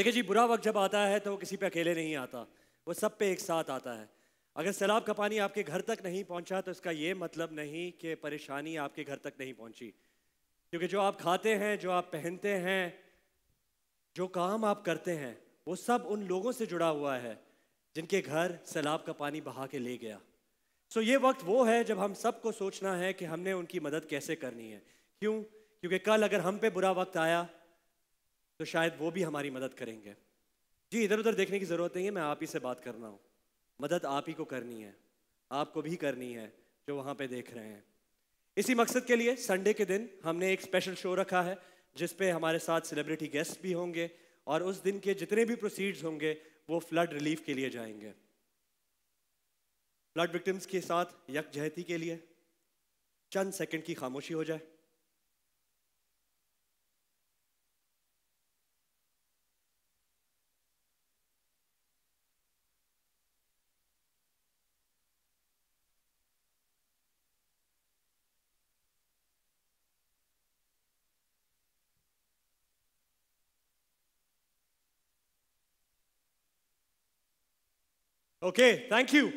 देखिए जी बुरा वक्त जब आता है तो वो किसी पे अकेले नहीं आता वो सब पे एक साथ आता है अगर सैलाब का पानी आपके घर तक नहीं पहुंचा तो इसका ये मतलब नहीं कि परेशानी आपके घर तक नहीं पहुंची क्योंकि जो आप खाते हैं जो आप पहनते हैं जो काम आप करते हैं वो सब उन लोगों से जुड़ा हुआ है जिनके घर सैलाब का पानी बहा के ले गया सो ये वक्त वो है जब हम सबको सोचना है कि हमने उनकी मदद कैसे करनी है क्यों क्योंकि कल अगर हम पे बुरा वक्त आया तो शायद वो भी हमारी मदद करेंगे जी इधर उधर देखने की ज़रूरत नहीं है मैं आप ही से बात कर रहा हूँ मदद आप ही को करनी है आपको भी करनी है जो वहाँ पे देख रहे हैं इसी मकसद के लिए संडे के दिन हमने एक स्पेशल शो रखा है जिस पे हमारे साथ सेलिब्रिटी गेस्ट भी होंगे और उस दिन के जितने भी प्रोसीड्स होंगे वो फ्लड रिलीफ के लिए जाएंगे फ्लड विक्टिम्स के साथ यकजहती के लिए चंद सेकंड की खामोशी हो जाए Okay, thank you.